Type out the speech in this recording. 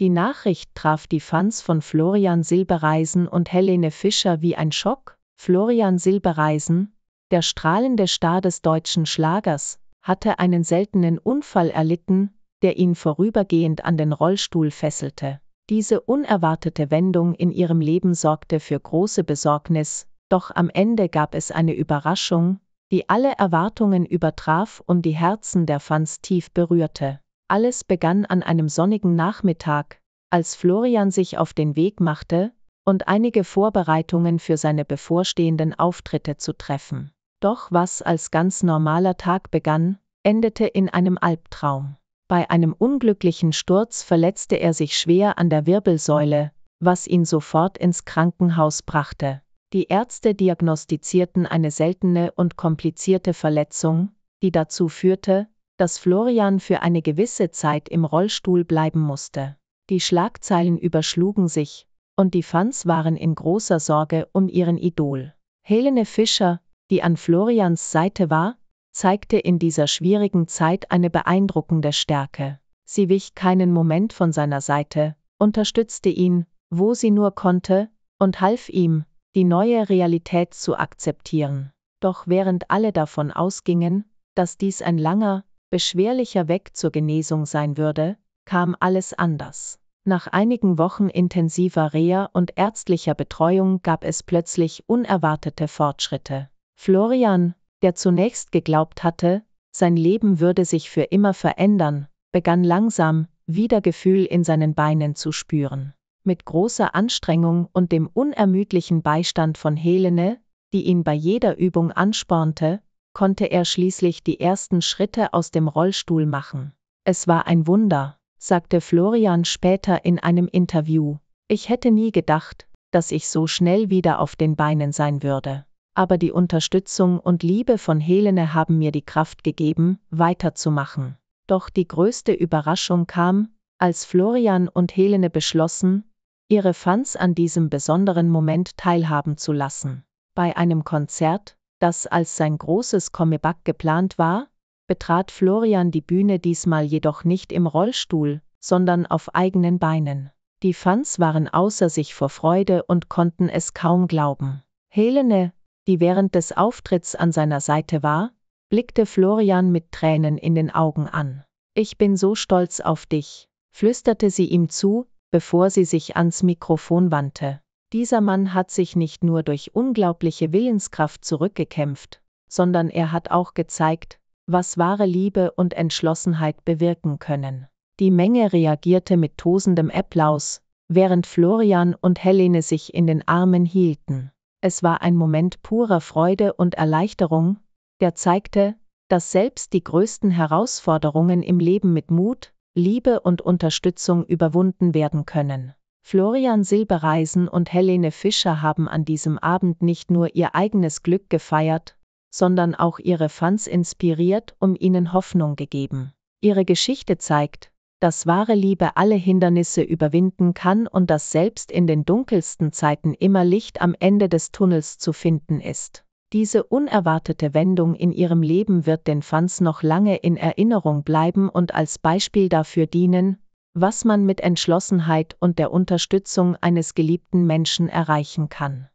Die Nachricht traf die Fans von Florian Silbereisen und Helene Fischer wie ein Schock. Florian Silbereisen, der strahlende Star des deutschen Schlagers, hatte einen seltenen Unfall erlitten, der ihn vorübergehend an den Rollstuhl fesselte. Diese unerwartete Wendung in ihrem Leben sorgte für große Besorgnis, doch am Ende gab es eine Überraschung, die alle Erwartungen übertraf und die Herzen der Fans tief berührte. Alles begann an einem sonnigen Nachmittag, als Florian sich auf den Weg machte, und einige Vorbereitungen für seine bevorstehenden Auftritte zu treffen. Doch was als ganz normaler Tag begann, endete in einem Albtraum. Bei einem unglücklichen Sturz verletzte er sich schwer an der Wirbelsäule, was ihn sofort ins Krankenhaus brachte. Die Ärzte diagnostizierten eine seltene und komplizierte Verletzung, die dazu führte, dass Florian für eine gewisse Zeit im Rollstuhl bleiben musste. Die Schlagzeilen überschlugen sich, und die Fans waren in großer Sorge um ihren Idol. Helene Fischer, die an Florians Seite war, zeigte in dieser schwierigen Zeit eine beeindruckende Stärke. Sie wich keinen Moment von seiner Seite, unterstützte ihn, wo sie nur konnte, und half ihm, die neue Realität zu akzeptieren. Doch während alle davon ausgingen, dass dies ein langer, beschwerlicher Weg zur Genesung sein würde, kam alles anders. Nach einigen Wochen intensiver Reha und ärztlicher Betreuung gab es plötzlich unerwartete Fortschritte. Florian, der zunächst geglaubt hatte, sein Leben würde sich für immer verändern, begann langsam, wieder Gefühl in seinen Beinen zu spüren. Mit großer Anstrengung und dem unermüdlichen Beistand von Helene, die ihn bei jeder Übung anspornte, konnte er schließlich die ersten Schritte aus dem Rollstuhl machen. Es war ein Wunder, sagte Florian später in einem Interview. Ich hätte nie gedacht, dass ich so schnell wieder auf den Beinen sein würde. Aber die Unterstützung und Liebe von Helene haben mir die Kraft gegeben, weiterzumachen. Doch die größte Überraschung kam, als Florian und Helene beschlossen, ihre Fans an diesem besonderen Moment teilhaben zu lassen. Bei einem Konzert, das als sein großes Comeback geplant war, betrat Florian die Bühne diesmal jedoch nicht im Rollstuhl, sondern auf eigenen Beinen. Die Fans waren außer sich vor Freude und konnten es kaum glauben. Helene, die während des Auftritts an seiner Seite war, blickte Florian mit Tränen in den Augen an. Ich bin so stolz auf dich, flüsterte sie ihm zu, bevor sie sich ans Mikrofon wandte. Dieser Mann hat sich nicht nur durch unglaubliche Willenskraft zurückgekämpft, sondern er hat auch gezeigt, was wahre Liebe und Entschlossenheit bewirken können. Die Menge reagierte mit tosendem Applaus, während Florian und Helene sich in den Armen hielten. Es war ein Moment purer Freude und Erleichterung, der zeigte, dass selbst die größten Herausforderungen im Leben mit Mut, Liebe und Unterstützung überwunden werden können. Florian Silbereisen und Helene Fischer haben an diesem Abend nicht nur ihr eigenes Glück gefeiert, sondern auch ihre Fans inspiriert und ihnen Hoffnung gegeben. Ihre Geschichte zeigt, dass wahre Liebe alle Hindernisse überwinden kann und dass selbst in den dunkelsten Zeiten immer Licht am Ende des Tunnels zu finden ist. Diese unerwartete Wendung in ihrem Leben wird den Fans noch lange in Erinnerung bleiben und als Beispiel dafür dienen, was man mit Entschlossenheit und der Unterstützung eines geliebten Menschen erreichen kann.